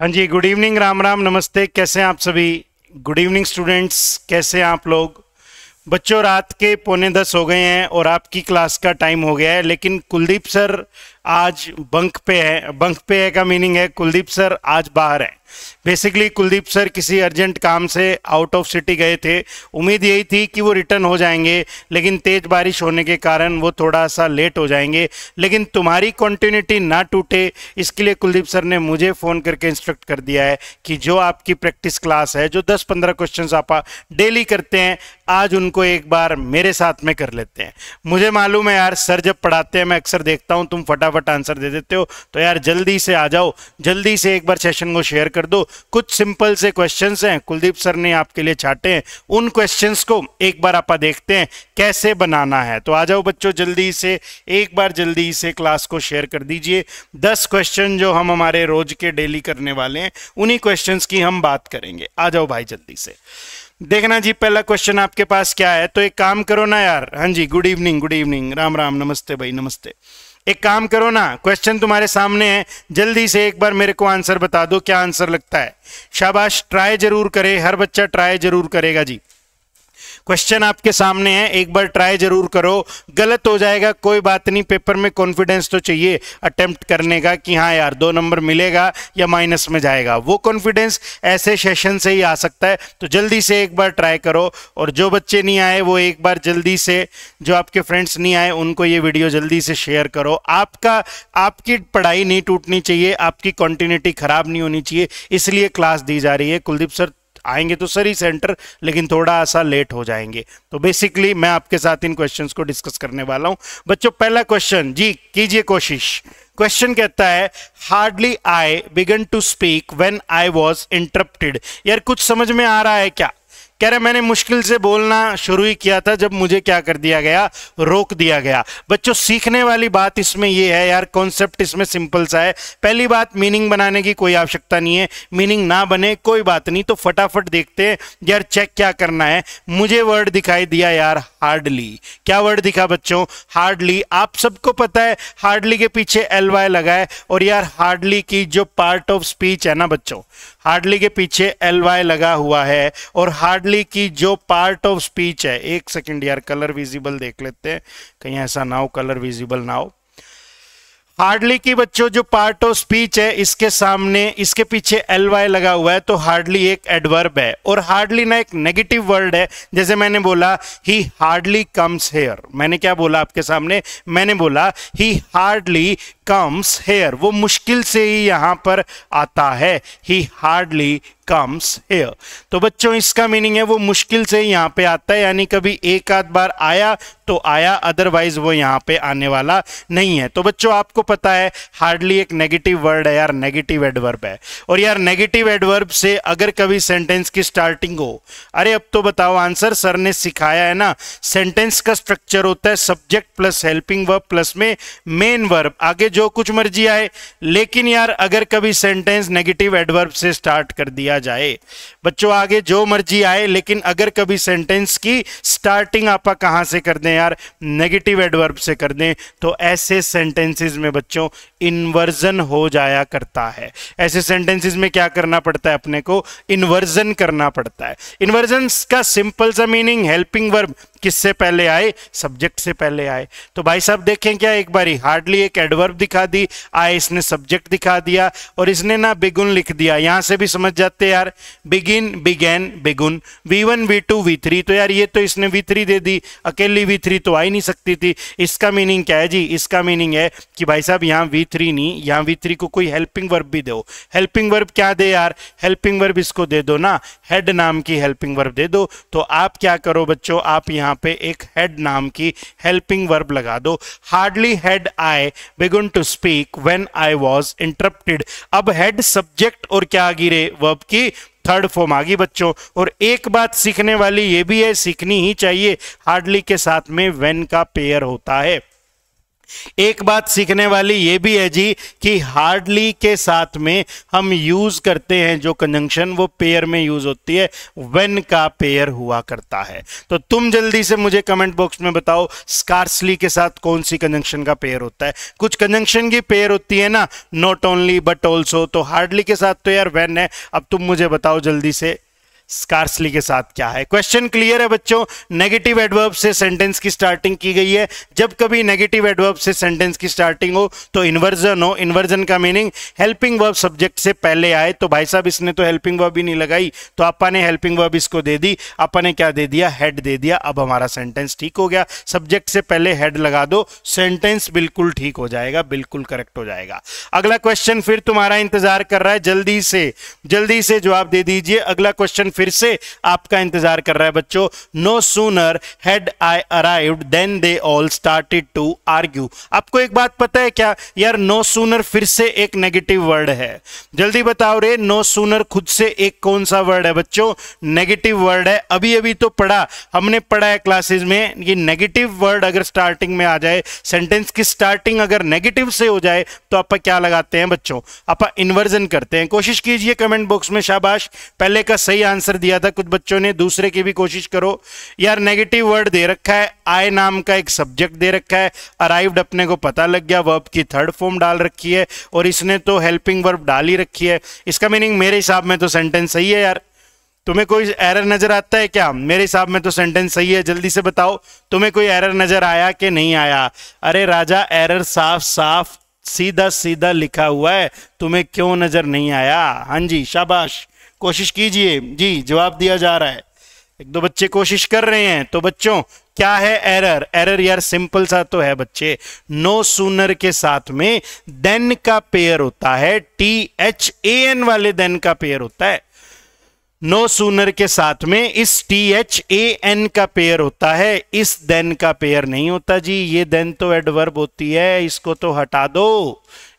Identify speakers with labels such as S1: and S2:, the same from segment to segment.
S1: हाँ जी good evening Ram Ram नमस्ते कैसे हैं आप सभी गुड इवनिंग स्टूडेंट्स कैसे हैं आप लोग बच्चों रात के पौने दस हो गए हैं और आपकी क्लास का टाइम हो गया है लेकिन कुलदीप सर आज बंक पे है बंक पे है का मीनिंग है कुलदीप सर आज बाहर है बेसिकली कुलदीप सर किसी अर्जेंट काम से आउट ऑफ सिटी गए थे उम्मीद यही थी कि वो रिटर्न हो जाएंगे लेकिन तेज़ बारिश होने के कारण वो थोड़ा सा लेट हो जाएंगे लेकिन तुम्हारी कंटिन्यूटी ना टूटे इसके लिए कुलदीप सर ने मुझे फ़ोन करके इंस्ट्रक्ट कर दिया है कि जो आपकी प्रैक्टिस क्लास है जो 10-15 क्वेश्चंस आप डेली करते हैं आज उनको एक बार मेरे साथ में कर लेते हैं मुझे मालूम है यार सर जब पढ़ाते हैं मैं अक्सर देखता हूँ तुम फटाफट फटाफट आंसर दे देते हो तो यार जल्दी से आ जाओ जल्दी से एक बार सेशन को शेयर कर दो कुछ सिंपल से क्वेश्चन हैं कुलदीप सर ने आपके लिए छाटे हैं उन क्वेश्चन को एक बार आप देखते हैं कैसे बनाना है तो आ जाओ बच्चों जल्दी से एक बार जल्दी से क्लास को शेयर कर दीजिए दस क्वेश्चन जो हम हमारे रोज के डेली करने वाले हैं उन्हीं क्वेश्चंस की हम बात करेंगे आ जाओ भाई जल्दी से देखना जी पहला क्वेश्चन आपके पास क्या है तो एक काम करो ना यार हाँ जी good evening good evening Ram Ram नमस्ते भाई नमस्ते एक काम करो ना क्वेश्चन तुम्हारे सामने है जल्दी से एक बार मेरे को आंसर बता दो क्या आंसर लगता है शाबाश ट्राई जरूर करे हर बच्चा ट्राई जरूर करेगा जी क्वेश्चन आपके सामने है एक बार ट्राई जरूर करो गलत हो जाएगा कोई बात नहीं पेपर में कॉन्फिडेंस तो चाहिए अटेम्प्ट करने का कि हाँ यार दो नंबर मिलेगा या माइनस में जाएगा वो कॉन्फिडेंस ऐसे सेशन से ही आ सकता है तो जल्दी से एक बार ट्राई करो और जो बच्चे नहीं आए वो एक बार जल्दी से जो आपके फ्रेंड्स नहीं आए उनको ये वीडियो जल्दी से शेयर करो आपका आपकी पढ़ाई नहीं टूटनी चाहिए आपकी कॉन्टिन्यूटी खराब नहीं होनी चाहिए इसलिए क्लास दी जा रही है कुलदीप सर आएंगे तो सर ही सेंटर लेकिन थोड़ा सा लेट हो जाएंगे तो बेसिकली मैं आपके साथ इन क्वेश्चंस को डिस्कस करने वाला हूं बच्चों पहला क्वेश्चन जी कीजिए कोशिश क्वेश्चन कहता है hardly I began to speak when I was interrupted यार कुछ समझ में आ रहा है क्या कह रहे मैंने मुश्किल से बोलना शुरू ही किया था जब मुझे क्या कर दिया गया रोक दिया गया बच्चों सीखने वाली बात इसमें ये है यार कॉन्सेप्ट इसमें सिंपल सा है पहली बात मीनिंग बनाने की कोई आवश्यकता नहीं है मीनिंग ना बने कोई बात नहीं तो फटाफट देखते हैं यार चेक क्या करना है मुझे वर्ड दिखाई दिया यार हार्डली क्या वर्ड दिखा बच्चों हार्डली आप सबको पता है हार्डली के पीछे एल वाई लगाए और यार हार्डली की जो पार्ट ऑफ स्पीच है ना बच्चों हार्डली के पीछे एल वाई लगा हुआ है और हार्डली की जो पार्ट ऑफ स्पीच है एक सेकेंड यार कलर विजिबल देख लेते हैं कहीं ऐसा ना हो कलर विजिबल ना हो हार्डली की बच्चों जो पार्ट ऑफ स्पीच है इसके सामने इसके पीछे एल वाई लगा हुआ है तो हार्डली एक एडवर्ब है और हार्डली ना एक नेगेटिव वर्ड है जैसे मैंने बोला ही हार्डली कम्स हेयर मैंने क्या बोला आपके सामने मैंने बोला ही हार्डली कम्स हेयर वो मुश्किल से ही यहां पर आता है ही हार्डली कम्स हेयर तो बच्चों इसका मीनिंग है वो मुश्किल से ही यहाँ पे आता है यानी कभी एक आध बार आया तो आया अदरवाइज वो यहाँ पे आने वाला नहीं है तो बच्चों आपको पता है हार्डली एक नेगेटिव वर्ड है यार नेगेटिव एडवर्ब है और यार नेगेटिव एडवर्ब से अगर कभी सेंटेंस की स्टार्टिंग हो अरे अब तो बताओ आंसर सर ने सिखाया है ना सेंटेंस का स्ट्रक्चर होता है subject plus helping verb plus में मेन वर्ब आगे जो कुछ मर्जी आए लेकिन यार अगर कभी सेंटेंस नेगेटिव एडवर्ब से स्टार्ट कर दिया जाए बच्चों आगे जो मर्जी आए लेकिन अगर कभी सेंटेंस की स्टार्टिंग आप कहाँ से कर दें यार नेगेटिव एडवर्ब से कर दें तो ऐसे सेंटेंसेस में बच्चों इन्वर्जन हो जाया करता है ऐसे सेंटेंसेज में क्या करना पड़ता है अपने को इन्वर्जन करना पड़ता है इन्वर्जन का सिंपल सा मीनिंग हेल्पिंग वर्ब किससे पहले आए सब्जेक्ट से पहले आए तो भाई साहब देखें क्या एक बारी हार्डली एक एडवर्ब दिखा दी आए इसने सब्जेक्ट दिखा दिया और इसने ना बिगुन लिख दिया यहाँ से भी समझ जाते यार begin began begun V one V two V three तो यार ये तो इसने वी थ्री दे दी अकेली वी थ्री तो आ ही नहीं सकती थी इसका मीनिंग क्या है जी इसका मीनिंग है कि भाई साहब यहाँ वी थ्री नहीं यहाँ वी थ्री को कोई हेल्पिंग वर्ब भी दो हेल्पिंग वर्ब क्या दे यार हेल्पिंग वर्ब इसको दे दो ना हेड नाम की हेल्पिंग वर्ब दे दो तो आप क्या करो बच्चों आप यहाँ यहाँ पे एक हेड नाम की हेल्पिंग वर्ब लगा दो hardly had I begun to speak when I was interrupted अब हेड सब्जेक्ट और क्या रे वर्ब की थर्ड फॉर्म आ गई बच्चों और एक बात सीखने वाली ये भी है सीखनी ही चाहिए हार्डली के साथ में वेन का पेयर होता है एक बात सीखने वाली ये भी है जी कि हार्डली के साथ में हम यूज करते हैं जो कंजंक्शन वो पेयर में यूज होती है वेन का पेयर हुआ करता है तो तुम जल्दी से मुझे कमेंट बॉक्स में बताओ स्कार्सली के साथ कौन सी कंजंक्शन का पेयर होता है कुछ कंजंक्शन की पेयर होती है ना नॉट ओनली बट ऑल्सो तो हार्डली के साथ तो यार वेन है अब तुम मुझे बताओ जल्दी से स्कार्सली के साथ क्या है क्वेश्चन क्लियर है बच्चों नेगेटिव एडवर्ब से सेंटेंस की स्टार्टिंग की गई है जब कभी नेगेटिव एडवर्ब से सेंटेंस की स्टार्टिंग हो तो इन्वर्जन हो इन्वर्जन का मीनिंग हेल्पिंग वर्ब सब्जेक्ट से पहले आए तो भाई साहब इसने तो हेल्पिंग वर्ब ही नहीं लगाई तो आपा ने हेल्पिंग वर्ब इसको दे दी आपा ने क्या दे दिया हेड दे दिया अब हमारा सेंटेंस ठीक हो गया सब्जेक्ट से पहले हेड लगा दो सेंटेंस बिल्कुल ठीक हो जाएगा बिल्कुल करेक्ट हो जाएगा अगला क्वेश्चन फिर तुम्हारा इंतजार कर रहा है जल्दी से जल्दी से जवाब दे दीजिए अगला क्वेश्चन फिर से आपका इंतजार कर रहा है बच्चों no sooner had I arrived than they all started to argue आपको एक बात पता है क्या यार नो सूनर फिर से एक नेगेटिव वर्ड है जल्दी बताओ रे नो सूनर खुद से एक कौन सा वर्ड है बच्चों नेगेटिव वर्ड है अभी अभी तो पढ़ा हमने पढ़ा है क्लासेस में ये नेगेटिव वर्ड अगर स्टार्टिंग में आ जाए सेंटेंस की स्टार्टिंग अगर नेगेटिव से हो जाए तो आप क्या लगाते हैं बच्चों आप इन्वर्जन करते हैं कोशिश कीजिए कमेंट बॉक्स में शाबाश पहले का सही आंसर आंसर दिया था कुछ बच्चों ने दूसरे की भी कोशिश करो यार नेगेटिव वर्ड दे रखा है आई नाम का एक सब्जेक्ट दे रखा है अराइव्ड अपने को पता लग गया वर्ब की थर्ड फॉर्म डाल रखी है और इसने तो हेल्पिंग वर्ब डाल ही रखी है इसका मीनिंग मेरे हिसाब में तो सेंटेंस सही है यार तुम्हें कोई एरर नजर आता है क्या मेरे हिसाब में तो सेंटेंस सही है जल्दी से बताओ तुम्हें कोई एरर नजर आया कि नहीं आया अरे राजा एरर साफ साफ सीधा सीधा लिखा हुआ है तुम्हें क्यों नजर नहीं आया हाँ जी शाबाश कोशिश कीजिए जी जवाब दिया जा रहा है एक दो बच्चे कोशिश कर रहे हैं तो बच्चों क्या है एरर एरर यार सिंपल सा तो है बच्चे नो सूनर के साथ में देन का पेयर होता है टी एच ए एन वाले देन का पेयर होता है नो सूनर के साथ में इस टी एच ए एन का पेयर होता है इस देन का पेयर नहीं होता जी ये देन तो एडवर्ब होती है इसको तो हटा दो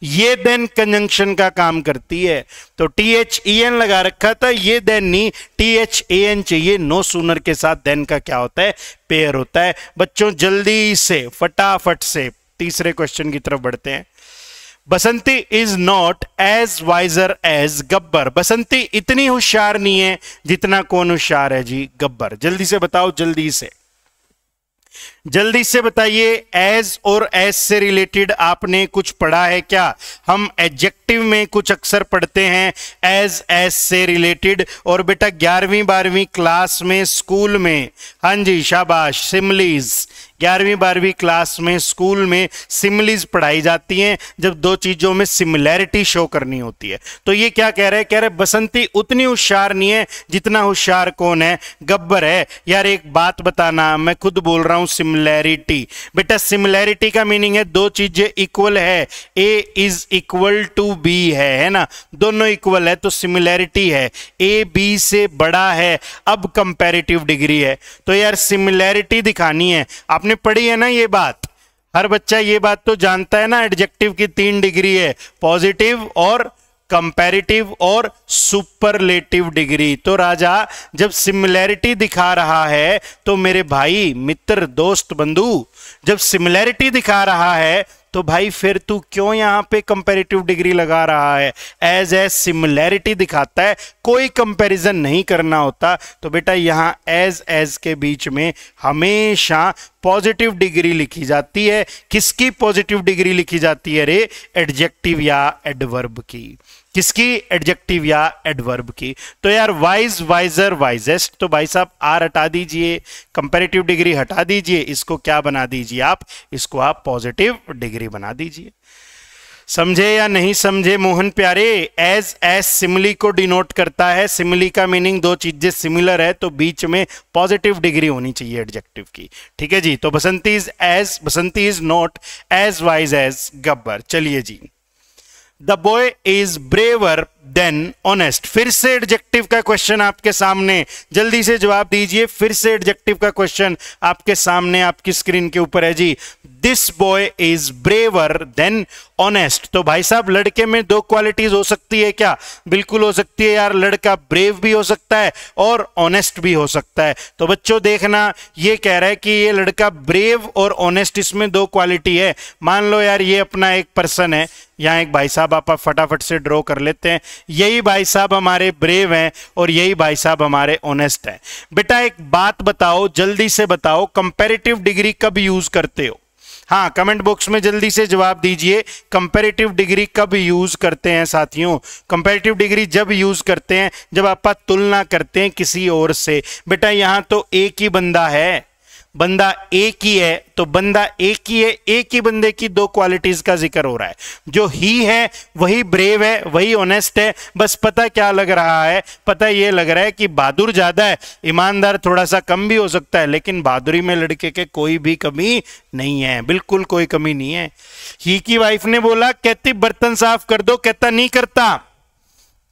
S1: ये देन कंजंक्शन का काम करती है तो टी एच ई एन लगा रखा था ये देन नहीं टी एच ए एन चाहिए नो सूनर के साथ देन का क्या होता है पेयर होता है बच्चों जल्दी से फटाफट से तीसरे क्वेश्चन की तरफ बढ़ते हैं Basanti is not as wiser as Gabbar Basanti इतनी होशियार नहीं है जितना कौन होशियार है जी गब्बर जल्दी से बताओ जल्दी से जल्दी से बताइए एज और एज से रिलेटेड आपने कुछ पढ़ा है क्या हम एडजेक्टिव में कुछ अक्सर पढ़ते हैं एज एज से रिलेटेड और बेटा ग्यारहवीं बारहवीं क्लास में स्कूल में हाँ जी शाबाश सिमलीज ग्यारहवीं बारहवीं क्लास में स्कूल में सिमलीज पढ़ाई जाती हैं जब दो चीज़ों में सिमिलैरिटी शो करनी होती है तो ये क्या कह रहे हैं कह रहे बसंती उतनी होशियार नहीं है जितना होशियार कौन है गब्बर है यार एक बात बताना मैं खुद बोल रहा हूँ सिमली सिमिलैरिटी बेटा सिमिलैरिटी का मीनिंग है दो चीजें इक्वल है A is equal to B है है ना दोनों इक्वल है तो सिमिलैरिटी है ए बी से बड़ा है अब कंपेरेटिव डिग्री है तो यार सिमिलैरिटी दिखानी है आपने पढ़ी है ना ये बात हर बच्चा ये बात तो जानता है ना एडजेक्टिव की तीन डिग्री है पॉजिटिव और कंपेरिटिव और सुपरलेटिव डिग्री तो राजा जब सिमिलैरिटी दिखा रहा है तो मेरे भाई मित्र दोस्त बंधु जब सिमिलैरिटी दिखा रहा है तो भाई फिर तू क्यों यहाँ पे कंपेरेटिव डिग्री लगा रहा है एज ए सिमिलैरिटी दिखाता है कोई कंपैरिजन नहीं करना होता तो बेटा यहाँ एज एज के बीच में हमेशा पॉजिटिव डिग्री लिखी जाती है किसकी पॉजिटिव डिग्री लिखी जाती है रे एडजेक्टिव या एडवर्ब की किसकी एडजेक्टिव या एडवर्ब की तो यार वाइज वाइजर वाइजेस्ट तो भाई साहब आर हटा दीजिए कंपेरेटिव डिग्री हटा दीजिए इसको क्या बना दीजिए आप इसको आप पॉजिटिव डिग्री बना दीजिए समझे या नहीं समझे मोहन प्यारे एज एज सिमली को डिनोट करता है सिमली का मीनिंग दो चीजें सिमिलर है तो बीच में पॉजिटिव डिग्री होनी चाहिए एडजेक्टिव की ठीक है जी तो Basanti is as Basanti is not as wise as Gabbar चलिए जी the boy is braver than honest फिर से एडजेक्टिव का क्वेश्चन आपके सामने जल्दी से जवाब दीजिए फिर से एडजेक्टिव का क्वेश्चन आपके सामने आपकी स्क्रीन के ऊपर है जी this boy is braver than honest तो भाई साहब लड़के में दो क्वालिटीज हो सकती है क्या बिल्कुल हो सकती है यार लड़का ब्रेव भी हो सकता है और ऑनेस्ट भी हो सकता है तो बच्चों देखना ये कह रहा है कि ये लड़का ब्रेव और ऑनेस्ट इसमें दो क्वालिटी है मान लो यार ये अपना एक पर्सन है यहाँ एक भाई साहब आप फटाफट से ड्रॉ कर लेते हैं यही भाई साहब हमारे ब्रेव हैं और यही भाई साहब हमारे ऑनेस्ट हैं बेटा एक बात बताओ जल्दी से बताओ कंपेरेटिव डिग्री कब यूज करते हो हाँ कमेंट बॉक्स में जल्दी से जवाब दीजिए कंपेरेटिव डिग्री कब यूज करते हैं साथियों कंपेरेटिव डिग्री जब यूज करते हैं जब आप तुलना करते हैं किसी और से बेटा यहाँ तो एक ही बंदा है बंदा एक ही है तो बंदा एक ही है एक ही बंदे की दो क्वालिटीज का जिक्र हो रहा है जो ही है वही ब्रेव है वही ऑनेस्ट है बस पता क्या लग रहा है पता ये लग रहा है कि बहादुर ज्यादा है ईमानदार थोड़ा सा कम भी हो सकता है लेकिन बहादुरी में लड़के के कोई भी कमी नहीं है बिल्कुल कोई कमी नहीं है ही की वाइफ ने बोला कहती बर्तन साफ कर दो कहता नहीं करता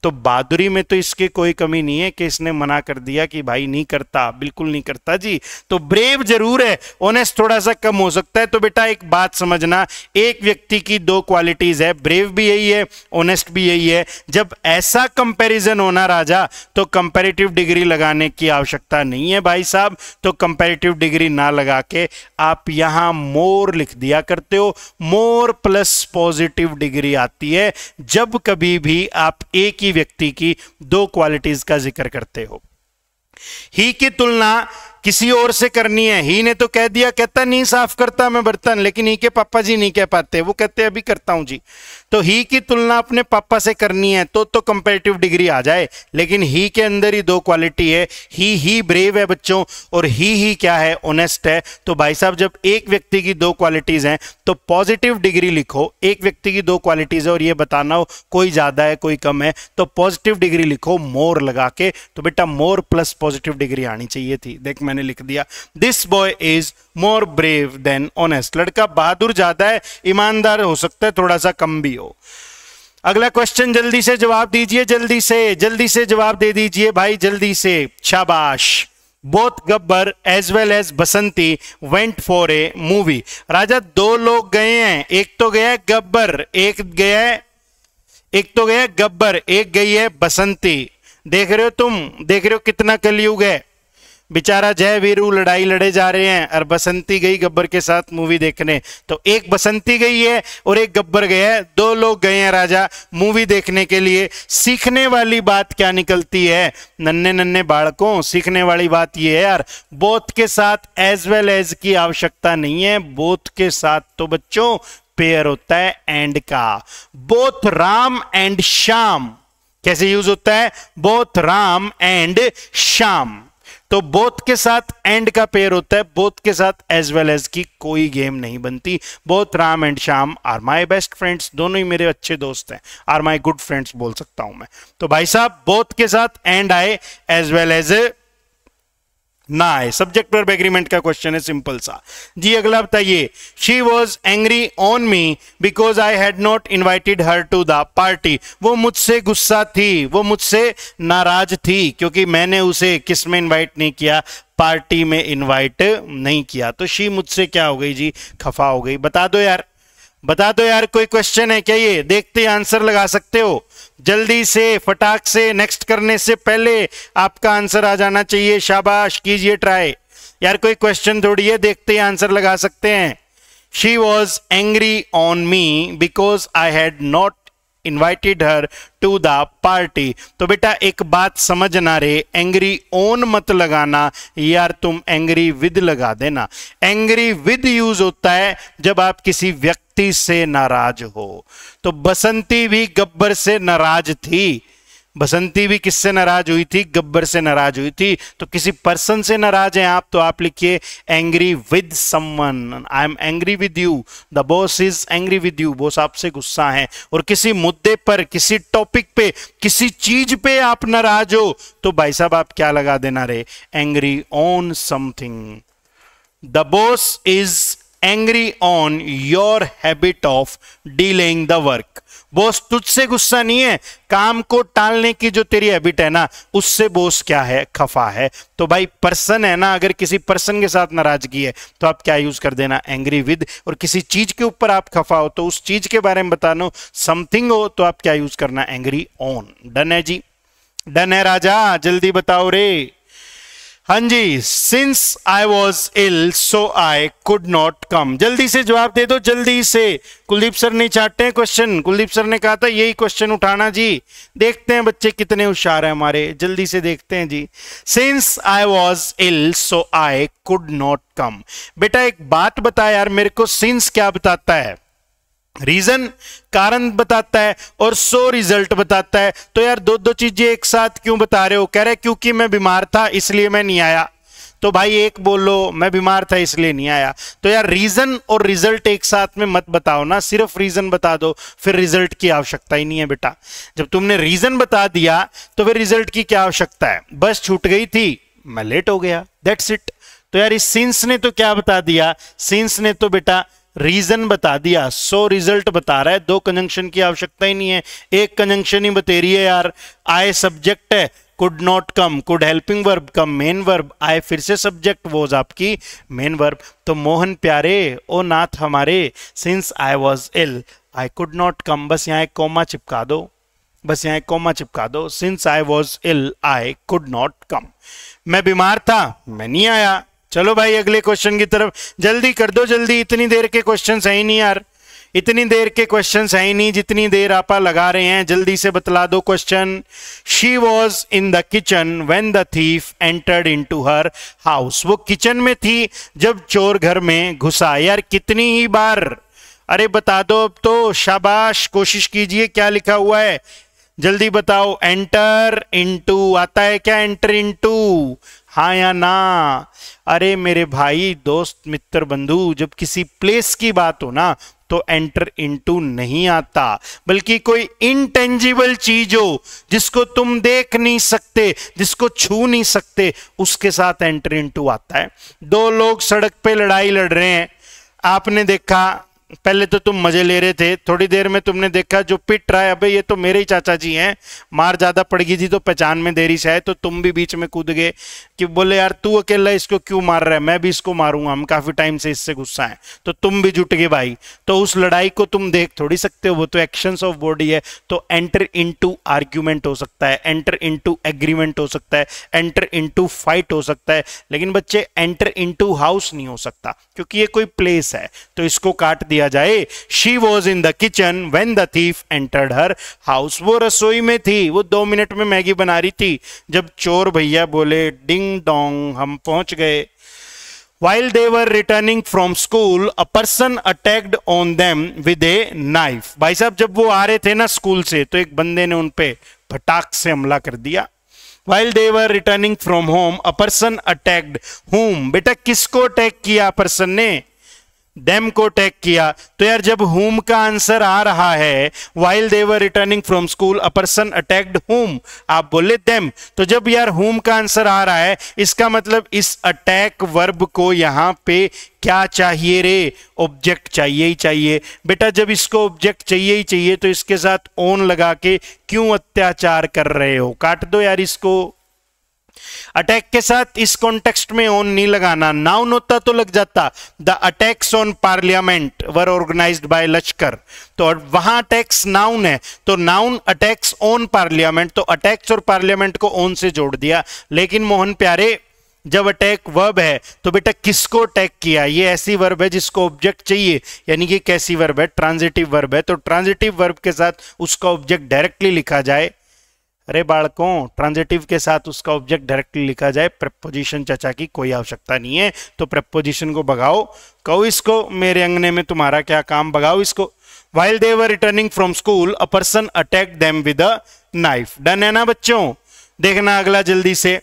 S1: तो बहादुरी में तो इसकी कोई कमी नहीं है कि इसने मना कर दिया कि भाई नहीं करता बिल्कुल नहीं करता जी तो ब्रेव जरूर है ऑनेस्ट थोड़ा सा कम हो सकता है तो बेटा एक बात समझना एक व्यक्ति की दो क्वालिटीज है ब्रेव भी यही है ओनेस्ट भी यही है जब ऐसा कंपेरिजन होना राजा तो कंपेरेटिव डिग्री लगाने की आवश्यकता नहीं है भाई साहब तो कंपेरेटिव डिग्री ना लगा के आप यहां मोर लिख दिया करते हो मोर प्लस पॉजिटिव डिग्री आती है जब कभी भी आप एक ही व्यक्ति की दो क्वालिटीज का जिक्र करते हो ही की तुलना किसी और से करनी है ही ने तो कह दिया कहता नहीं साफ करता मैं बर्तन लेकिन ही के पापा जी नहीं कह पाते वो कहते अभी करता हूं जी तो ही की तुलना अपने पापा से करनी है तो तो कंपेरेटिव डिग्री आ जाए लेकिन ही के अंदर ही दो क्वालिटी है ही ही ब्रेव है बच्चों और ही ही क्या है ऑनेस्ट है तो भाई साहब जब एक व्यक्ति की दो क्वालिटीज हैं तो पॉजिटिव डिग्री लिखो एक व्यक्ति की दो क्वालिटीज है और ये बताना हो कोई ज्यादा है कोई कम है तो पॉजिटिव डिग्री लिखो मोर लगा के तो बेटा मोर प्लस पॉजिटिव डिग्री आनी चाहिए थी देख मैं मैंने लिख दिया this boy is more brave than honest लड़का बहादुर ज्यादा है ईमानदार हो सकता है थोड़ा सा कम भी हो अगला क्वेश्चन जल्दी से जवाब दीजिए जल्दी से जल्दी से जवाब दे दीजिए भाई जल्दी से शाबाश both Gabbar as well as Basanti went for a movie राजा दो लोग गए हैं एक तो गया है गब्बर एक गया है एक तो गया गब्बर एक गई है बसंती देख रहे हो तुम देख रहे हो कितना कलयुग है बेचारा जय वीरू लड़ाई लड़े जा रहे हैं और बसंती गई गब्बर के साथ मूवी देखने तो एक बसंती गई है और एक गब्बर गया है दो लोग गए हैं राजा मूवी देखने के लिए सीखने वाली बात क्या निकलती है नन्हे नन्हे बालकों सीखने वाली बात ये है यार बोथ के साथ एज वेल एज की आवश्यकता नहीं है बोथ के साथ तो बच्चों पेयर होता है एंड का बोथ राम एंड श्याम कैसे यूज होता है बोथ राम एंड श्याम तो बोथ के साथ एंड का पेयर होता है बोथ के साथ एज वेल एज की कोई गेम नहीं बनती both Ram and Shyam are my best friends दोनों ही मेरे अच्छे दोस्त हैं आर माई गुड फ्रेंड्स बोल सकता हूं मैं तो भाई साहब बोथ के साथ एंड आए एज वेल एज ए ना आए सब्जेक्ट वर्ब एग्रीमेंट का क्वेश्चन है सिंपल सा जी अगला बताइए she was angry on me because I had not invited her to the party वो मुझसे गुस्सा थी वो मुझसे नाराज थी क्योंकि मैंने उसे किस में इन्वाइट नहीं किया पार्टी में इन्वाइट नहीं किया तो शी मुझसे क्या हो गई जी खफा हो गई बता दो यार बता दो यार कोई क्वेश्चन है क्या ये देखते आंसर लगा सकते हो जल्दी से फटाक से नेक्स्ट करने से पहले आपका आंसर आ जाना चाहिए शाबाश कीजिए ट्राई यार कोई क्वेश्चन थोड़ी है देखते हैं आंसर लगा सकते हैं she was angry on me because I had not invited her to the party तो बेटा एक बात समझना रे एंग्री ओन मत लगाना यार तुम एंग्री विद लगा देना एंग्री विद यूज होता है जब आप किसी व्यक्ति से नाराज हो तो बसंती भी गब्बर से नाराज थी बसंती भी किससे नाराज हुई थी गब्बर से नाराज हुई थी तो किसी पर्सन से नाराज हैं आप तो आप लिखिए angry with someone I am angry with you the boss is angry with you boss आपसे गुस्सा है और किसी मुद्दे पर किसी टॉपिक पे किसी चीज पे आप नाराज हो तो भाई साहब आप क्या लगा देना रे angry on something the boss is angry on your habit of delaying the work boss तुझसे गुस्सा नहीं है काम को टालने की जो तेरी हैबिट है ना उससे बॉस क्या है खफा है तो भाई पर्सन है ना अगर किसी पर्सन के साथ नाराजगी है तो आप क्या यूज कर देना एंग्री विद और किसी चीज के ऊपर आप खफा हो तो उस चीज के बारे में बताना समथिंग हो तो आप क्या यूज करना एंग्री ऑन डन है जी डन है राजा जल्दी बताओ रे हाँ जी since I was ill so I could not come जल्दी से जवाब दे दो जल्दी से कुलदीप सर नहीं चाहते हैं क्वेश्चन कुलदीप सर ने कहा था यही क्वेश्चन उठाना जी देखते हैं बच्चे कितने होशियार हैं हमारे जल्दी से देखते हैं जी since I was ill so I could not come बेटा एक बात बता यार मेरे को सिंस क्या बताता है रीजन कारण बताता है और सो रिजल्ट बताता है तो यार दो दो चीजें एक साथ क्यों बता रहे हो कह रहे क्योंकि मैं बीमार था इसलिए मैं नहीं आया तो भाई एक बोलो मैं बीमार था इसलिए नहीं आया तो यार रीजन और रिजल्ट एक साथ में मत बताओ ना सिर्फ रीजन बता दो फिर रिजल्ट की आवश्यकता ही नहीं है बेटा जब तुमने रीजन बता दिया तो फिर रिजल्ट की क्या आवश्यकता है बस छूट गई थी मैं लेट हो गया दैट्स इट तो यार इस सिंस ने तो क्या बता दिया सिंस ने तो बेटा रीजन बता दिया सो रिजल्ट बता रहा है दो कंजंक्शन की आवश्यकता ही नहीं है एक कंजंक्शन ही बते रही है यार आई सब्जेक्ट है could not come could helping verb come main verb आए फिर से सब्जेक्ट वोज आपकी मेन वर्ब तो मोहन प्यारे ओ नाथ हमारे since I was ill I could not come बस यहाँ एक कोमा चिपका दो बस यहाँ एक कोमा चिपका दो since I was ill I could not come मैं बीमार था मैं नहीं आया चलो भाई अगले क्वेश्चन की तरफ जल्दी कर दो जल्दी इतनी देर के क्वेश्चन है ही नहीं यार इतनी देर के क्वेश्चन है ही नहीं जितनी देर आप लगा रहे हैं जल्दी से बतला दो question she was in the kitchen when the thief entered into her house वो किचन में थी जब चोर घर में घुसा यार कितनी ही बार अरे बता दो अब तो शाबाश कोशिश कीजिए क्या लिखा हुआ है जल्दी बताओ एंटर इनटू आता है क्या एंटर इनटू हाँ या ना अरे मेरे भाई दोस्त मित्र बंधु जब किसी प्लेस की बात हो ना तो एंटर इनटू नहीं आता बल्कि कोई इनटेंजिबल चीज हो जिसको तुम देख नहीं सकते जिसको छू नहीं सकते उसके साथ एंटर इनटू आता है दो लोग सड़क पे लड़ाई लड़ रहे हैं आपने देखा पहले तो तुम मजे ले रहे थे थोड़ी देर में तुमने देखा जो पिट रहा है अबे ये तो मेरे ही चाचा जी हैं मार ज्यादा पड़ गई थी तो पहचान में देरी से आए तो तुम भी बीच में कूद गए कि बोले यार तू अकेला इसको क्यों मार रहा है मैं भी इसको मारूंगा हम काफी टाइम से इससे गुस्सा है तो तुम भी जुट गए भाई तो उस लड़ाई को तुम देख थोड़ी सकते हो वो तो एक्शन ऑफ बॉडी है तो एंटर इन आर्ग्यूमेंट हो सकता है एंटर इन एग्रीमेंट हो सकता है एंटर इन फाइट हो सकता है लेकिन बच्चे एंटर इन हाउस नहीं हो सकता क्योंकि ये कोई प्लेस है तो इसको काट दिया दिया जाए she was in the kitchen when the thief entered her house वो रसोई में थी वो दो मिनट में मैगी बना रही थी जब चोर भैया बोले डिंग डोंग हम पहुंच गए while they were returning from school a person attacked on them with a knife भाई साहब जब वो आ रहे थे ना स्कूल से तो एक बंदे ने उनपे फटाक से हमला कर दिया while they were returning from home a person attacked whom बेटा किसको अटैक किया पर्सन ने डेम को टैग किया तो यार जब होम का आंसर आ रहा है while they were returning from school a person attacked home आप बोले देम तो जब यार होम का आंसर आ रहा है इसका मतलब इस अटैक वर्ब को यहां पे क्या चाहिए रे ऑब्जेक्ट चाहिए ही चाहिए बेटा जब इसको ऑब्जेक्ट चाहिए ही चाहिए तो इसके साथ ओन लगा के क्यों अत्याचार कर रहे हो काट दो यार इसको अटैक के साथ इस कॉन्टेक्स्ट में ऑन नहीं लगाना नाउन होता तो लग जाता the attacks on parliament were organise by Lashkar तो वहां अटैक्स नाउन है तो नाउन अटैक्स ऑन पार्लियामेंट तो अटैक्स और पार्लियामेंट को ऑन से जोड़ दिया लेकिन मोहन प्यारे जब अटैक वर्ब है तो बेटा किसको अटैक किया ये ऐसी वर्ब है जिसको ऑब्जेक्ट चाहिए यानी कि कैसी वर्ब है ट्रांजिटिव वर्ब है तो ट्रांजिटिव वर्ब के साथ उसका ऑब्जेक्ट डायरेक्टली लिखा जाए अरे बालकों ट्रांजेटिव के साथ उसका ऑब्जेक्ट डायरेक्टली लिखा जाए प्रपोजिशन चचा की कोई आवश्यकता नहीं है तो प्रपोजिशन को भगाओ कहो इसको मेरे अंगने में तुम्हारा क्या काम भगाओ इसको while they were returning from school a person attack them with a knife done है ना बच्चों देखना अगला जल्दी से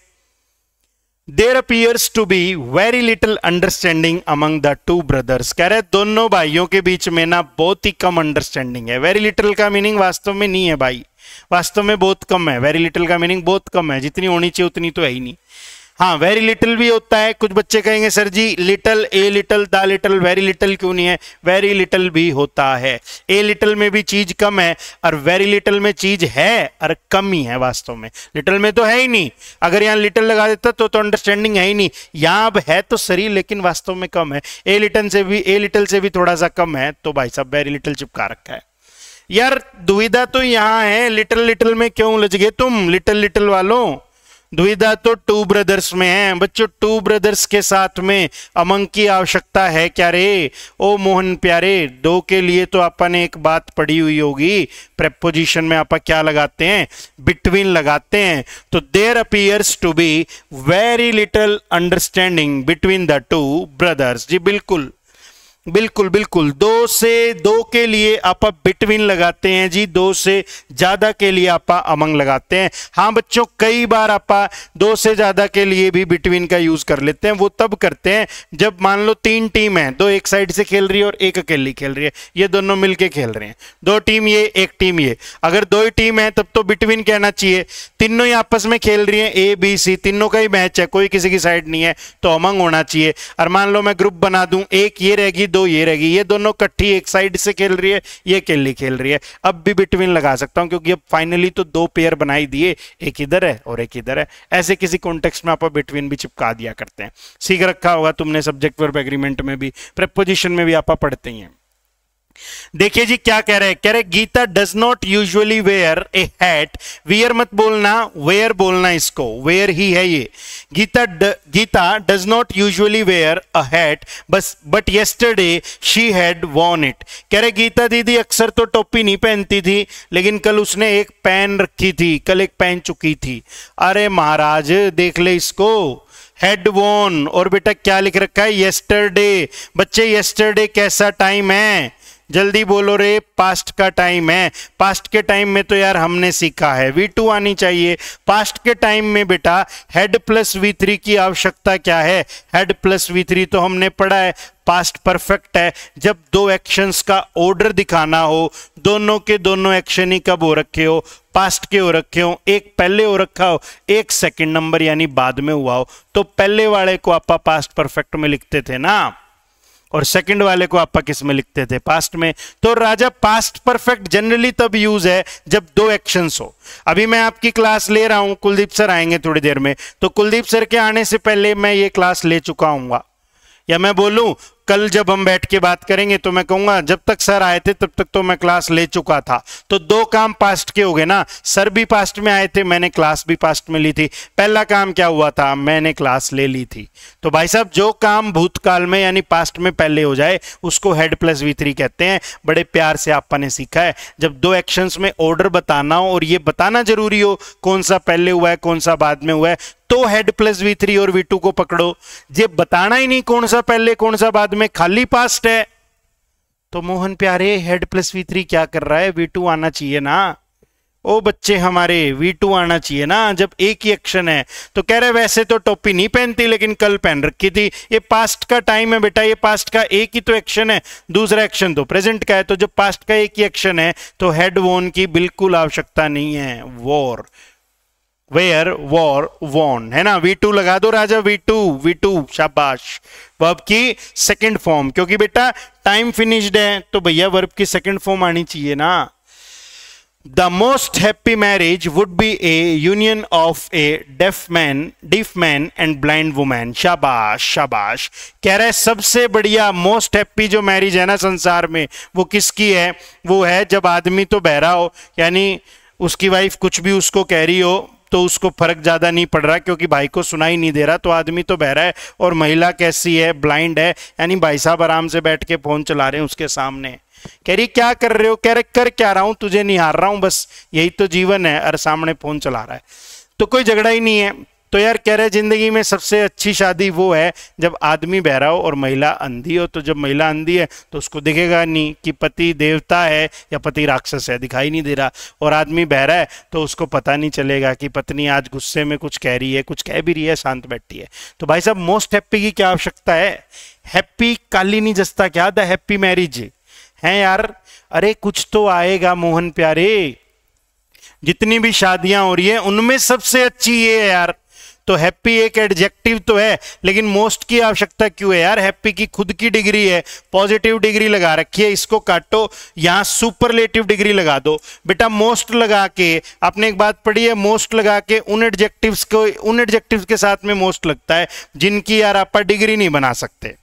S1: there appears to be very little understanding among the two brothers कह रहे दोनों भाइयों के बीच में ना बहुत ही कम अंडरस्टैंडिंग है वेरी लिटिल का मीनिंग वास्तव में नहीं है भाई वास्तव में बहुत कम है वेरी लिटिल का मीनिंग बहुत कम है जितनी होनी चाहिए उतनी तो है ही नहीं हाँ वेरी लिटिल भी होता है कुछ बच्चे कहेंगे सर जी little a little the little very little क्यों नहीं है वेरी लिटल भी होता है ए लिटल में भी चीज कम है और वेरी लिटल में चीज है और कम ही है वास्तव में लिटल में तो है ही नहीं अगर यहाँ लिटल लगा देता तो तो अंडरस्टैंडिंग है ही नहीं यहाँ अब है तो सरी लेकिन वास्तव में कम है ए लिटल से भी ए लिटल से भी थोड़ा सा कम है तो भाई साहब वेरी लिटिल चिपका रखा है यार दुविधा तो यहाँ है लिटिल लिटिल में क्यों उलझ गए तुम लिटिल लिटिल वालों दुविधा तो टू ब्रदर्स में है बच्चों टू ब्रदर्स के साथ में अमंग की आवश्यकता है क्या रे ओ मोहन प्यारे दो के लिए तो आपा ने एक बात पढ़ी हुई होगी प्रेपोजिशन में आपा क्या लगाते हैं बिटवीन लगाते हैं तो there appears to be very little understanding between the two brothers जी बिल्कुल बिल्कुल बिल्कुल दो से दो के लिए आप बिटवीन लगाते हैं जी दो से ज्यादा के लिए आप अमंग लगाते हैं हाँ बच्चों कई बार आप दो से ज्यादा के लिए भी बिटवीन का यूज कर लेते हैं वो तब करते हैं जब मान लो तीन टीम है दो एक साइड से खेल रही है और एक अकेली खेल रही है ये दोनों मिलके खेल रहे हैं दो टीम ये एक टीम ये अगर दो ही टीम है तब तो बिटवीन कहना चाहिए तीनों ही आपस में खेल रही है ए बी सी तीनों का ही मैच है कोई किसी की साइड नहीं है तो अमंग होना चाहिए और मान लो मैं ग्रुप बना दू एक ये रहेगी दो ये रह गई ये दोनों कट्ठी एक साइड से खेल रही है ये केली खेल रही है अब भी बिटवीन लगा सकता हूँ क्योंकि अब फाइनली तो दो पेयर बनाई दिए एक इधर है और एक इधर है ऐसे किसी कॉन्टेक्स्ट में आप बिटवीन भी चिपका दिया करते हैं सीख रखा होगा तुमने सब्जेक्ट वर्ब एग्रीमेंट में भी प्रपोजिशन में भी आप पढ़ते ही हैं देखिए जी क्या कह रहे हैं कह रहे Geeta does not usually wear a hat wear मत बोलना वेयर बोलना इसको वेयर ही है ये Geeta the, Geeta does not usually wear a hat बस but yesterday she had won it कह रहे गीता दीदी अक्सर तो टोपी नहीं पहनती थी लेकिन कल उसने एक पैन रखी थी कल एक पहन चुकी थी अरे महाराज देख ले इसको हेड वॉन और बेटा क्या लिख रखा है येस्टरडे बच्चे येस्टरडे कैसा टाइम है जल्दी बोलो रे पास्ट का टाइम है पास्ट के टाइम में तो यार हमने सीखा है वी टू आनी चाहिए पास्ट के टाइम में बेटा हेड प्लस वी थ्री की आवश्यकता क्या है हेड प्लस वी थ्री तो हमने पढ़ा है पास्ट परफेक्ट है जब दो एक्शंस का ऑर्डर दिखाना हो दोनों के दोनों एक्शन ही कब हो रखे हो पास्ट के हो रखे हो एक पहले हो रखा हो एक सेकंड नंबर यानी बाद में हुआ हो तो पहले वाले को आप पास्ट परफेक्ट में लिखते थे ना और सेकंड वाले को आप किस में लिखते थे पास्ट में तो राजा पास्ट परफेक्ट जनरली तब यूज है जब दो एक्शंस हो अभी मैं आपकी क्लास ले रहा हूं कुलदीप सर आएंगे थोड़ी देर में तो कुलदीप सर के आने से पहले मैं ये क्लास ले चुका हूंगा या मैं बोलूं कल जब हम बैठ के बात करेंगे तो मैं कहूंगा जब तक सर आए थे तब तक तो मैं क्लास ले चुका था तो दो काम पास्ट के हो गए ना सर भी पास्ट में आए थे मैंने क्लास भी पास्ट में ली थी पहला काम क्या हुआ था मैंने क्लास ले ली थी तो भाई साहब जो काम भूतकाल में यानी पास्ट में पहले हो जाए उसको हेड प्लस वी थ्री कहते हैं बड़े प्यार से आपा ने सीखा है जब दो एक्शंस में ऑर्डर बताना हो और ये बताना जरूरी हो कौन सा पहले हुआ है कौन सा बाद में हुआ है तो हेड प्लस वी थ्री और वी टू को पकड़ो जे बताना ही नहीं कौन सा पहले कौन सा बाद में खाली पास्ट है तो मोहन प्यारे हेड प्लस वी थ्री क्या कर रहा है वी टू आना चाहिए ना ओ बच्चे हमारे वी टू आना चाहिए ना जब एक ही एक्शन है तो कह रहे वैसे तो टोपी नहीं पहनती लेकिन कल पहन रखी थी ये पास्ट का टाइम है बेटा ये पास्ट का एक ही तो एक्शन है दूसरा एक्शन तो प्रेजेंट का है तो जब पास्ट का एक ही एक्शन है तो हेड वोन की बिल्कुल आवश्यकता नहीं है वॉर वेयर वॉर वॉन है ना वी टू लगा दो राजा वी टू वी टू शाबाश वर्ब की सेकंड फॉर्म क्योंकि बेटा टाइम फिनिश्ड है तो भैया वर्ब की सेकंड फॉर्म आनी चाहिए ना the most happy marriage would be a union of a deaf man deaf man and blind woman शाबाश शाबाश कह रहे सबसे बढ़िया मोस्ट हैप्पी जो मैरिज है ना संसार में वो किसकी है वो है जब आदमी तो बहरा हो यानी उसकी वाइफ कुछ भी उसको कह रही हो तो उसको फर्क ज़्यादा नहीं पड़ रहा क्योंकि भाई को सुनाई नहीं दे रहा तो आदमी तो बहरा है और महिला कैसी है ब्लाइंड है यानी भाई साहब आराम से बैठ के फ़ोन चला रहे हैं उसके सामने कह रही क्या कर रहे हो कह रहे कर क्या रहा हूं तुझे नहीं हार रहा हूं बस यही तो जीवन है अरे सामने फ़ोन चला रहा है तो कोई झगड़ा ही नहीं है तो यार कह रहे जिंदगी में सबसे अच्छी शादी वो है जब आदमी बहरा हो और महिला अंधी हो तो जब महिला अंधी है तो उसको दिखेगा नहीं कि पति देवता है या पति राक्षस है दिखाई नहीं दे रहा और आदमी बहरा है तो उसको पता नहीं चलेगा कि पत्नी आज गुस्से में कुछ कह रही है कुछ कह भी रही है शांत बैठी है तो भाई साहब मोस्ट हैप्पी की क्या आवश्यकता है हैप्पी कालीनी जस्ता क्या द हैप्पी मैरिज है यार अरे कुछ तो आएगा मोहन प्यारे जितनी भी शादियां हो रही है उनमें सबसे अच्छी ये है यार तो हैप्पी एक एडजेक्टिव तो है लेकिन मोस्ट की आवश्यकता क्यों है यार हैप्पी की खुद की डिग्री है पॉजिटिव डिग्री लगा रखी है इसको काटो यहाँ सुपरलेटिव डिग्री लगा दो बेटा मोस्ट लगा के आपने एक बात पढ़ी है मोस्ट लगा के उन एडजेक्टिव्स को उन एडजेक्टिव्स के साथ में मोस्ट लगता है जिनकी यार आप डिग्री नहीं बना सकते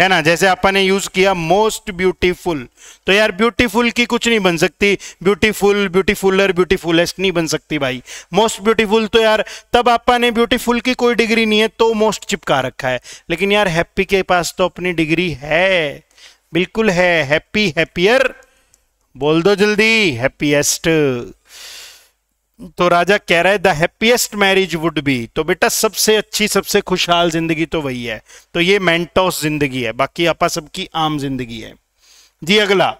S1: है ना जैसे अपन ने यूज किया मोस्ट ब्यूटीफुल तो यार ब्यूटीफुल की कुछ नहीं बन सकती ब्यूटीफुल ब्यूटीफुलर ब्यूटीफुलेस्ट नहीं बन सकती भाई मोस्ट ब्यूटीफुल तो यार तब आपा ने ब्यूटीफुल की कोई डिग्री नहीं है तो मोस्ट चिपका रखा है लेकिन यार हैप्पी के पास तो अपनी डिग्री है बिल्कुल है हैप्पी हैप्पियर बोल दो जल्दी हैप्पीएस्ट तो राजा कह रहा है the happiest marriage would be तो बेटा सबसे अच्छी सबसे खुशहाल जिंदगी तो वही है तो ये मेंटोस जिंदगी है बाकी आपा सबकी आम जिंदगी है जी अगला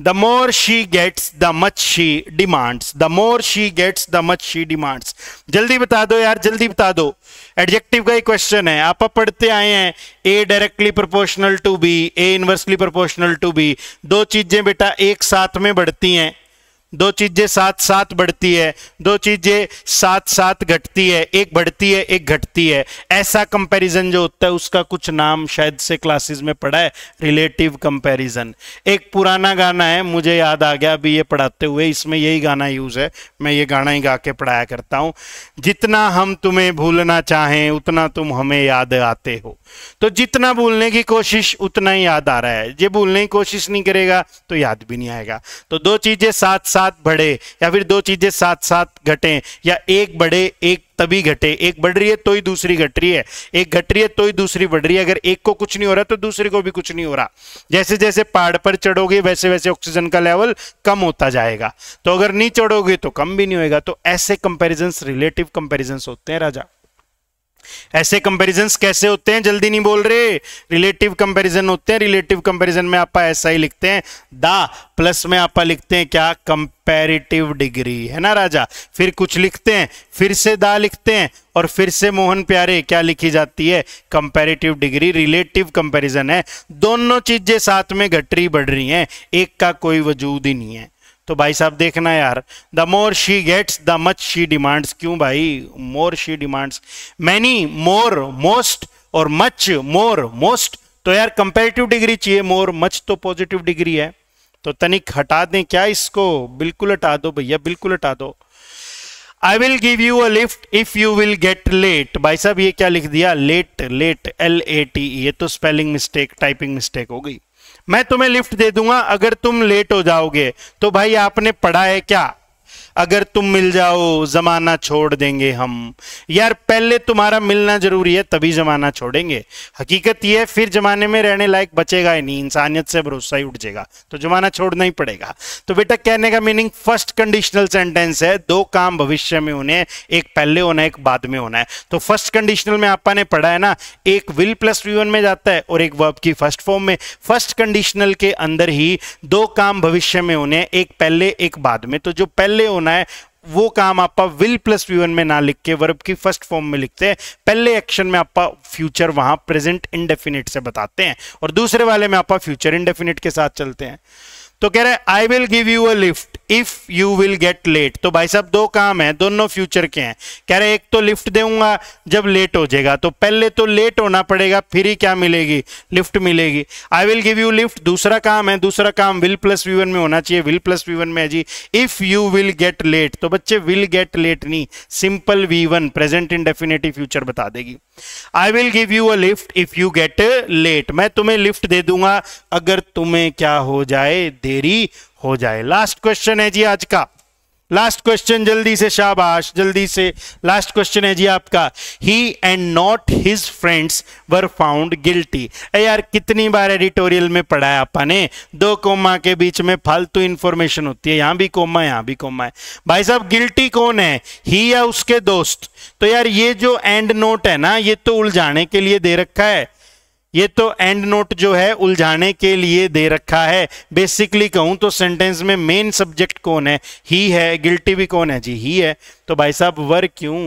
S1: the more she gets the much she demands the more she gets the much she demands जल्दी बता दो यार जल्दी बता दो एडजेक्टिव का ही क्वेश्चन है आप पढ़ते आए हैं A directly proportional to B A inversely proportional to B दो चीजें बेटा एक साथ में बढ़ती हैं दो चीजें साथ साथ बढ़ती है दो चीजें साथ साथ घटती है एक बढ़ती है एक घटती है ऐसा कंपैरिजन जो होता है उसका कुछ नाम शायद से क्लासेस में पढ़ा है रिलेटिव कंपैरिजन एक पुराना गाना है मुझे याद आ गया अभी ये पढ़ाते हुए इसमें यही गाना यूज है मैं ये गाना ही गा के पढ़ाया करता हूँ जितना हम तुम्हें भूलना चाहें उतना तुम हमें याद आते हो तो जितना भूलने की कोशिश उतना ही याद आ रहा है जे भूलने की कोशिश नहीं करेगा तो याद भी नहीं आएगा तो दो चीजें साथ साथ साथ बढ़े या फिर दो चीजें साथ साथ घटें या एक बढ़े एक तभी घटे एक बढ़ रही है तो ही दूसरी घट रही है एक घट रही है तो ही दूसरी बढ़ रही है अगर एक को कुछ नहीं हो रहा तो दूसरे को भी कुछ नहीं हो रहा जैसे जैसे पहाड़ पर चढ़ोगे वैसे वैसे ऑक्सीजन का लेवल कम होता जाएगा तो अगर नहीं चढ़ोगे तो कम भी नहीं होगा तो ऐसे कंपेरिजन रिलेटिव कंपेरिजन होते हैं राजा ऐसे कंपैरिजन कैसे होते हैं जल्दी नहीं बोल रहे रिलेटिव कंपैरिजन होते हैं रिलेटिव कंपैरिजन में आप ऐसा ही लिखते हैं द प्लस में आप लिखते हैं क्या कंपेरेटिव डिग्री है ना राजा फिर कुछ लिखते हैं फिर से दा लिखते हैं और फिर से मोहन प्यारे क्या लिखी जाती है कंपेरेटिव डिग्री रिलेटिव कंपैरिजन है दोनों चीजें साथ में घट रही बढ़ रही हैं एक का कोई वजूद ही नहीं है तो भाई साहब देखना यार the more she gets the much she demands क्यों भाई more she demands many more most और मच मोर मोस्ट तो यार कंपेरेटिव डिग्री चाहिए मोर मच तो पॉजिटिव डिग्री है तो तनिक हटा दें क्या इसको बिल्कुल हटा दो भैया बिल्कुल हटा दो I will give you a lift if you will get late भाई साहब ये क्या लिख दिया late late L A T ये तो स्पेलिंग मिस्टेक टाइपिंग मिस्टेक हो गई मैं तुम्हें लिफ्ट दे दूंगा अगर तुम लेट हो जाओगे तो भाई आपने पढ़ा है क्या अगर तुम मिल जाओ जमाना छोड़ देंगे हम यार पहले तुम्हारा मिलना जरूरी है तभी जमाना छोड़ेंगे हकीकत यह है फिर जमाने में रहने लायक बचेगा ही नहीं इंसानियत से भरोसा ही उठ जाएगा तो जमाना छोड़ना ही पड़ेगा तो बेटा कहने का मीनिंग फर्स्ट कंडीशनल सेंटेंस है दो काम भविष्य में होने एक पहले होना है एक बाद में होना है तो फर्स्ट कंडीशनल में आपा ने पढ़ा है ना एक विल प्लस वी में जाता है और एक वर्ब की फर्स्ट फॉर्म में फर्स्ट कंडीशनल के अंदर ही दो काम भविष्य में होने एक पहले एक बाद में तो जो पहले पहले होना है वो काम आप विल प्लस वी वन में ना लिख के वर्ब की फर्स्ट फॉर्म में लिखते हैं पहले एक्शन में आप फ्यूचर वहां प्रेजेंट इनडेफिनेट से बताते हैं और दूसरे वाले में आप फ्यूचर इनडेफिनेट के साथ चलते हैं तो कह रहे हैं I will give you a lift if you will get late तो भाई साहब दो काम है दोनों फ्यूचर के हैं कह रहे एक तो लिफ्ट दूंगा जब लेट हो जाएगा तो पहले तो लेट होना पड़ेगा फिर ही क्या मिलेगी लिफ्ट मिलेगी I will give you lift दूसरा काम है दूसरा काम विल प्लस वी में होना चाहिए विल प्लस वी में है जी if you will get late तो बच्चे विल गेट लेट नहीं simple V present in definitive future बता देगी I will give you a lift if you get late मैं तुम्हें लिफ्ट दे दूंगा अगर तुम्हें क्या हो जाए देरी हो जाए लास्ट क्वेश्चन है जी आज का लास्ट क्वेश्चन जल्दी से शाबाश जल्दी से लास्ट क्वेश्चन है जी आपका he and not his friends were found guilty यार कितनी बार एडिटोरियल में पढ़ा है ने दो कोमा के बीच में फालतू इंफॉर्मेशन होती है यहां भी कोमा यहां भी कोमा है भाई साहब गिल्टी कौन है ही या उसके दोस्त तो यार ये जो एंड नोट है ना ये तो उलझाने के लिए दे रखा है ये तो एंड नोट जो है उलझाने के लिए दे रखा है बेसिकली कहूं तो सेंटेंस में मेन सब्जेक्ट कौन है ही है गिल्टी भी कौन है जी ही है तो भाई साहब वर क्यों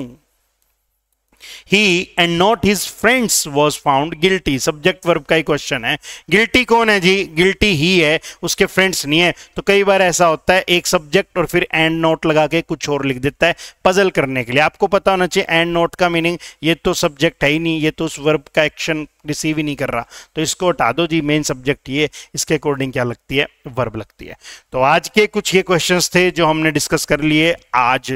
S1: he and not his friends was found guilty subject verb का ही क्वेश्चन है गिल्टी कौन है जी गिल्टी ही है उसके फ्रेंड्स नहीं है तो कई बार ऐसा होता है एक सब्जेक्ट और फिर एंड नोट लगा के कुछ और लिख देता है पजल करने के लिए आपको पता होना चाहिए एंड नोट का मीनिंग ये तो सब्जेक्ट है ही नहीं ये तो उस वर्ब का एक्शन रिसीव ही नहीं कर रहा तो इसको हटा दो जी मेन सब्जेक्ट ये इसके अकॉर्डिंग क्या लगती है वर्ब लगती है तो आज के कुछ ये क्वेश्चंस थे जो हमने डिस्कस कर लिए आज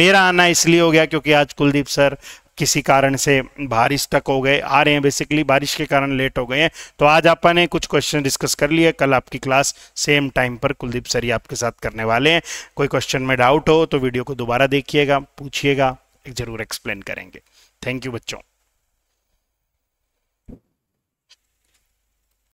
S1: मेरा आना इसलिए हो गया क्योंकि आज कुलदीप सर किसी कारण से बारिश तक हो गए आ रहे हैं बेसिकली बारिश के कारण लेट हो गए हैं तो आज आपा ने कुछ क्वेश्चन डिस्कस कर लिए कल आपकी क्लास सेम टाइम पर कुलदीप सरी आपके साथ करने वाले हैं कोई क्वेश्चन में डाउट हो तो वीडियो को दोबारा देखिएगा पूछिएगा जरूर एक्सप्लेन करेंगे थैंक यू बच्चों